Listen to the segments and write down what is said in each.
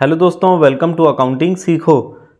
Hello दोस्तों welcome to accounting सीखो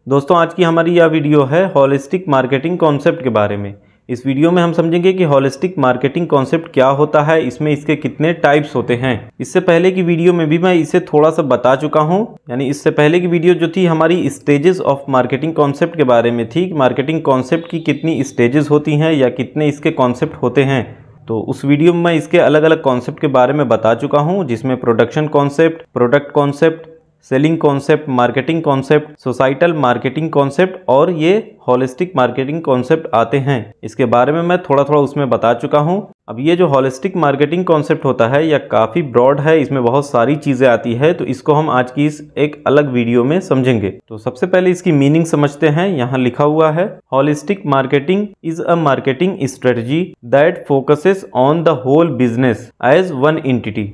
दोस्तों आज की हमारी यह वीडियो है हॉलिस्टिक मार्केटिंग कॉन्सेप्ट के बारे में इस वीडियो में हम समझेंगे कि हॉलिस्टिक मार्केटिंग कॉन्सेप्ट क्या होता है इसमें इसके कितने टाइप्स होते हैं इससे पहले की वीडियो में भी मैं इसे थोड़ा सा बता चुका हूँ यानी इससे पहले की वीडियो जो थी हमारी स्टेजेस ऑफ मार्केटिंग कॉन्सेप्ट के बारे में थी मार्केटिंग कॉन्सेप्ट की कितनी स्टेजेस होती हैं या कितने इसके कॉन्सेप्ट होते हैं तो उस वीडियो में मैं इसके अलग अलग कॉन्सेप्ट के बारे में बता चुका हूँ जिसमें production concept product concept selling concept marketing concept societal marketing concept और ये हॉलिस्टिक मार्केटिंग कॉन्सेप्ट आते हैं इसके बारे में मैं थोड़ा थोड़ा उसमें बता चुका हूँ अब ये जो हॉलिस्टिक मार्केटिंग कॉन्सेप्ट होता है यह काफ़ी ब्रॉड है इसमें बहुत सारी चीज़ें आती है तो इसको हम आज की इस एक अलग वीडियो में समझेंगे तो सबसे पहले इसकी मीनिंग समझते हैं यहाँ लिखा हुआ है holistic marketing is a marketing strategy that focuses on the whole business as one entity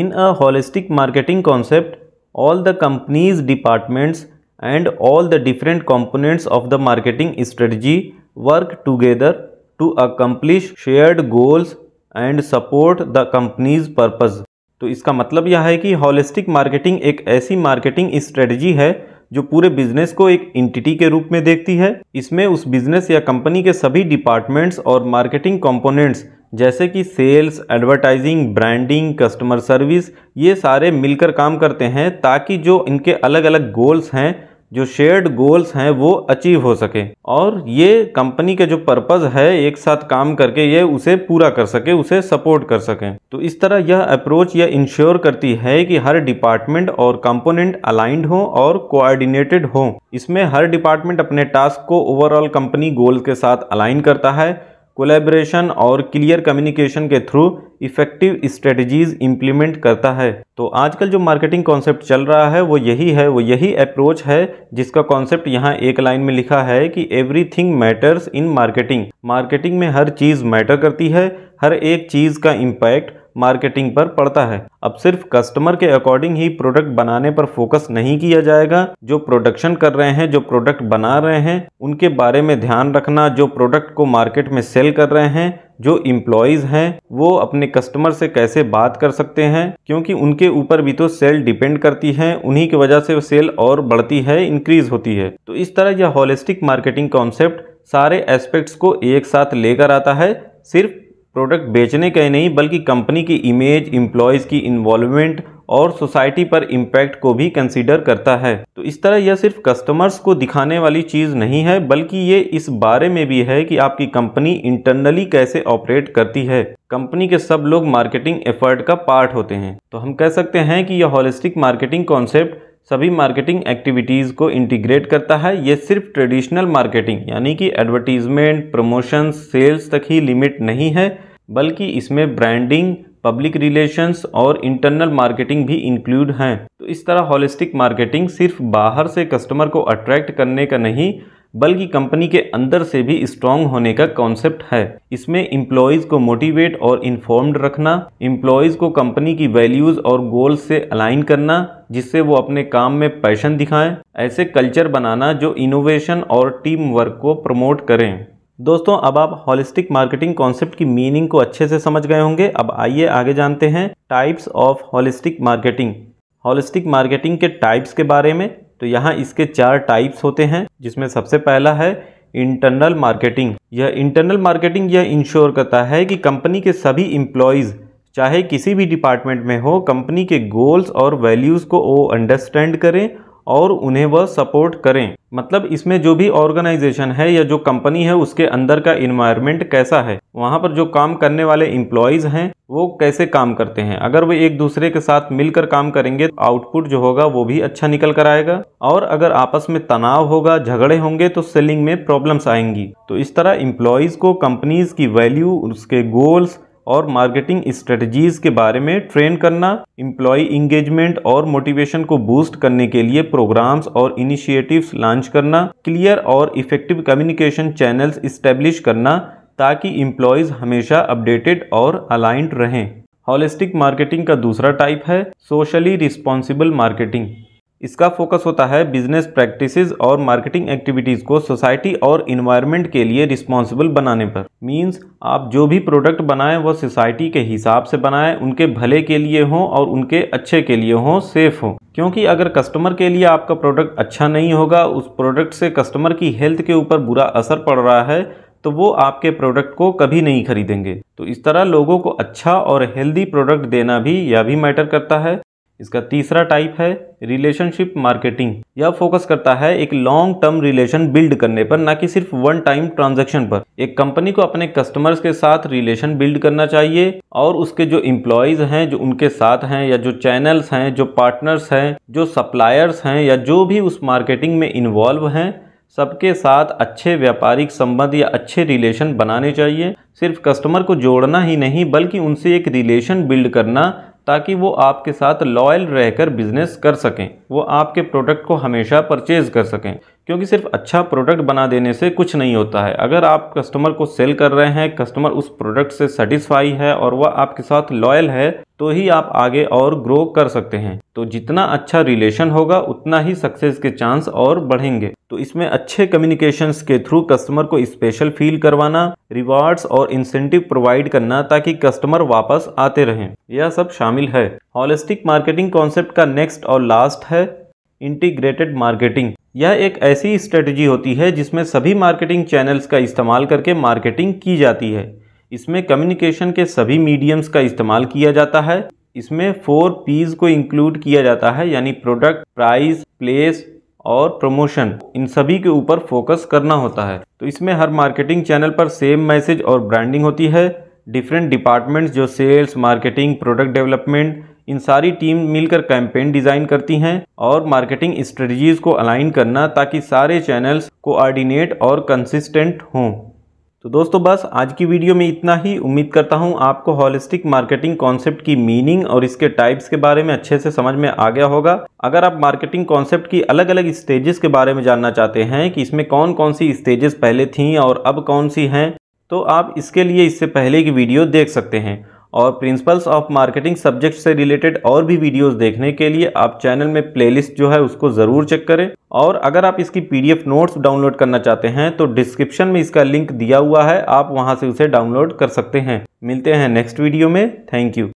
in a holistic marketing concept all the company's departments and all the different components of the marketing strategy work together to accomplish shared goals and support the company's purpose. तो इसका मतलब यह है कि holistic marketing एक ऐसी marketing strategy है जो पूरे बिजनेस को एक इंटिटी के रूप में देखती है इसमें उस बिजनेस या कंपनी के सभी डिपार्टमेंट्स और मार्केटिंग कंपोनेंट्स जैसे कि sales advertising branding customer service ये सारे मिलकर काम करते हैं ताकि जो इनके अलग अलग गोल्स हैं जो शेयर्ड गोल्स हैं वो अचीव हो सके और ये कंपनी का जो पर्पज़ है एक साथ काम करके ये उसे पूरा कर सके उसे सपोर्ट कर सकें तो इस तरह यह अप्रोच यह इंश्योर करती है कि हर डिपार्टमेंट और कंपोनेंट अलाइंड हो और कोऑर्डिनेटेड हो इसमें हर डिपार्टमेंट अपने टास्क को ओवरऑल कंपनी गोल के साथ अलाइन करता है कोलेब्रेशन और क्लियर कम्युनिकेशन के थ्रू इफेक्टिव स्ट्रेटजीज इम्प्लीमेंट करता है तो आजकल जो मार्केटिंग कॉन्सेप्ट चल रहा है वो यही है वो यही अप्रोच है जिसका कॉन्सेप्ट यहाँ एक लाइन में लिखा है कि everything matters in marketing marketing में हर चीज़ मैटर करती है हर एक चीज़ का इम्पैक्ट मार्केटिंग पर पड़ता है अब सिर्फ कस्टमर के अकॉर्डिंग ही प्रोडक्ट बनाने पर फोकस नहीं किया जाएगा जो प्रोडक्शन कर रहे हैं जो प्रोडक्ट बना रहे हैं उनके बारे में ध्यान रखना जो प्रोडक्ट को मार्केट में सेल कर रहे हैं जो इम्प्लॉयज़ हैं वो अपने कस्टमर से कैसे बात कर सकते हैं क्योंकि उनके ऊपर भी तो सेल डिपेंड करती है उन्हीं की वजह से सेल और बढ़ती है इंक्रीज होती है तो इस तरह यह होलिस्टिक मार्केटिंग कॉन्सेप्ट सारे एस्पेक्ट्स को एक साथ लेकर आता है सिर्फ प्रोडक्ट बेचने का ही नहीं बल्कि कंपनी की इमेज इम्प्लॉयज की इन्वॉल्वमेंट और सोसाइटी पर इम्पैक्ट को भी कंसीडर करता है तो इस तरह यह सिर्फ कस्टमर्स को दिखाने वाली चीज़ नहीं है बल्कि ये इस बारे में भी है कि आपकी कंपनी इंटरनली कैसे ऑपरेट करती है कंपनी के सब लोग मार्केटिंग एफर्ट का पार्ट होते हैं तो हम कह सकते हैं कि यह हॉलिस्टिक मार्केटिंग कॉन्सेप्ट सभी मार्केटिंग एक्टिविटीज़ को इंटीग्रेट करता है ये सिर्फ ट्रेडिशनल मार्केटिंग यानी कि एडवर्टीजमेंट प्रमोशन सेल्स तक ही लिमिट नहीं है बल्कि इसमें ब्रांडिंग पब्लिक रिलेशंस और इंटरनल मार्केटिंग भी इंक्लूड हैं तो इस तरह हॉलिस्टिक मार्केटिंग सिर्फ बाहर से कस्टमर को अट्रैक्ट करने का नहीं बल्कि कंपनी के अंदर से भी स्ट्रांग होने का कॉन्सेप्ट है इसमें इम्प्लॉयज़ को मोटिवेट और इन्फॉर्म्ड रखना इम्प्लॉयज़ को कंपनी की वैल्यूज़ और गोल्स से अलाइन करना जिससे वो अपने काम में पैशन दिखाएं ऐसे कल्चर बनाना जो इनोवेशन और टीम वर्क को प्रमोट करें दोस्तों अब आप हॉलिस्टिक मार्केटिंग कॉन्सेप्ट की मीनिंग को अच्छे से समझ गए होंगे अब आइए आगे जानते हैं types of holistic marketing holistic marketing के टाइप्स के बारे में तो यहाँ इसके चार टाइप्स होते हैं जिसमें सबसे पहला है इंटरनल मार्केटिंग यह इंटरनल मार्केटिंग यह इंश्योर करता है कि कंपनी के सभी इम्प्लॉयज़ चाहे किसी भी डिपार्टमेंट में हो कंपनी के गोल्स और वैल्यूज़ को वो अंडरस्टैंड करें और उन्हें वह सपोर्ट करें मतलब इसमें जो भी ऑर्गेनाइजेशन है या जो कंपनी है उसके अंदर का इन्वायरमेंट कैसा है वहाँ पर जो काम करने वाले इम्प्लॉयज़ हैं वो कैसे काम करते हैं अगर वो एक दूसरे के साथ मिलकर काम करेंगे तो आउटपुट जो होगा वो भी अच्छा निकल कर आएगा और अगर आपस में तनाव होगा झगड़े होंगे तो सेलिंग में प्रॉब्लम्स आएंगी तो इस तरह इम्प्लॉयज़ को कंपनीज़ की वैल्यू उसके गोल्स और मार्केटिंग स्ट्रेटजीज के बारे में ट्रेन करना इम्प्लॉय इंगेजमेंट और मोटिवेशन को बूस्ट करने के लिए प्रोग्राम्स और इनिशिएटिव्स लॉन्च करना क्लियर और इफेक्टिव कम्युनिकेशन चैनल्स इस्टेब्लिश करना ताकि इम्प्लॉयज हमेशा अपडेटेड और अलाइंट रहें हॉलिस्टिक मार्केटिंग का दूसरा टाइप है सोशली रिस्पॉन्सिबल मार्केटिंग इसका फोकस होता है बिजनेस प्रैक्टिसेस और मार्केटिंग एक्टिविटीज़ को सोसाइटी और इन्वायरमेंट के लिए रिस्पॉन्सिबल बनाने पर मीन्स आप जो भी प्रोडक्ट बनाएं वह सोसाइटी के हिसाब से बनाएं उनके भले के लिए हों और उनके अच्छे के लिए हों सेफ हों क्योंकि अगर कस्टमर के लिए आपका प्रोडक्ट अच्छा नहीं होगा उस प्रोडक्ट से कस्टमर की हेल्थ के ऊपर बुरा असर पड़ रहा है तो वो आपके प्रोडक्ट को कभी नहीं खरीदेंगे तो इस तरह लोगों को अच्छा और हेल्दी प्रोडक्ट देना भी यह भी मैटर करता है इसका तीसरा टाइप है रिलेशनशिप मार्केटिंग यह फोकस करता है एक लॉन्ग टर्म रिलेशन बिल्ड करने पर ना कि सिर्फ वन टाइम ट्रांजैक्शन पर एक कंपनी को अपने कस्टमर्स के साथ रिलेशन बिल्ड करना चाहिए और उसके जो इम्प्लॉयज हैं जो उनके साथ हैं या जो चैनल्स हैं जो पार्टनर्स हैं जो सप्लायर्स हैं या जो भी उस मार्केटिंग में इन्वॉल्व हैं सबके साथ अच्छे व्यापारिक संबंध या अच्छे रिलेशन बनाने चाहिए सिर्फ कस्टमर को जोड़ना ही नहीं बल्कि उनसे एक रिलेशन बिल्ड करना ताकि वो आपके साथ लॉयल रहकर बिज़नेस कर सकें वो आपके प्रोडक्ट को हमेशा परचेज़ कर सकें क्योंकि सिर्फ अच्छा प्रोडक्ट बना देने से कुछ नहीं होता है अगर आप कस्टमर को सेल कर रहे हैं कस्टमर उस प्रोडक्ट से सेटिस्फाई है और वह आपके साथ लॉयल है तो ही आप आगे और ग्रो कर सकते हैं तो जितना अच्छा रिलेशन होगा उतना ही सक्सेस के चांस और बढ़ेंगे तो इसमें अच्छे कम्युनिकेशंस के थ्रू कस्टमर को स्पेशल फील करवाना रिवार्ड्स और इंसेंटिव प्रोवाइड करना ताकि कस्टमर वापस आते रहें यह सब शामिल है हॉलिस्टिक मार्केटिंग कॉन्सेप्ट का नेक्स्ट और लास्ट है इंटीग्रेटेड मार्केटिंग यह एक ऐसी स्ट्रेटजी होती है जिसमें सभी मार्केटिंग चैनल्स का इस्तेमाल करके मार्केटिंग की जाती है इसमें कम्युनिकेशन के सभी मीडियम्स का इस्तेमाल किया जाता है इसमें फोर पीज को इंक्लूड किया जाता है यानी प्रोडक्ट प्राइस प्लेस और प्रमोशन इन सभी के ऊपर फोकस करना होता है तो इसमें हर मार्केटिंग चैनल पर सेम मैसेज और ब्रांडिंग होती है डिफरेंट डिपार्टमेंट्स जो सेल्स मार्केटिंग प्रोडक्ट डेवलपमेंट इन सारी टीम मिलकर कैंपेन डिज़ाइन करती हैं और मार्केटिंग स्ट्रेटजीज़ को अलाइन करना ताकि सारे चैनल्स कोऑर्डिनेट और कंसिस्टेंट हों तो दोस्तों बस आज की वीडियो में इतना ही उम्मीद करता हूँ आपको हॉलिस्टिक मार्केटिंग कॉन्सेप्ट की मीनिंग और इसके टाइप्स के बारे में अच्छे से समझ में आ गया होगा अगर आप मार्केटिंग कॉन्सेप्ट की अलग अलग स्टेजेस के बारे में जानना चाहते हैं कि इसमें कौन कौन सी स्टेजेस पहले थीं और अब कौन सी हैं तो आप इसके लिए इससे पहले की वीडियो देख सकते हैं और प्रिंसिपल्स ऑफ मार्केटिंग सब्जेक्ट से रिलेटेड और भी वीडियोस देखने के लिए आप चैनल में प्लेलिस्ट जो है उसको ज़रूर चेक करें और अगर आप इसकी पीडीएफ नोट्स डाउनलोड करना चाहते हैं तो डिस्क्रिप्शन में इसका लिंक दिया हुआ है आप वहां से उसे डाउनलोड कर सकते हैं मिलते हैं नेक्स्ट वीडियो में थैंक यू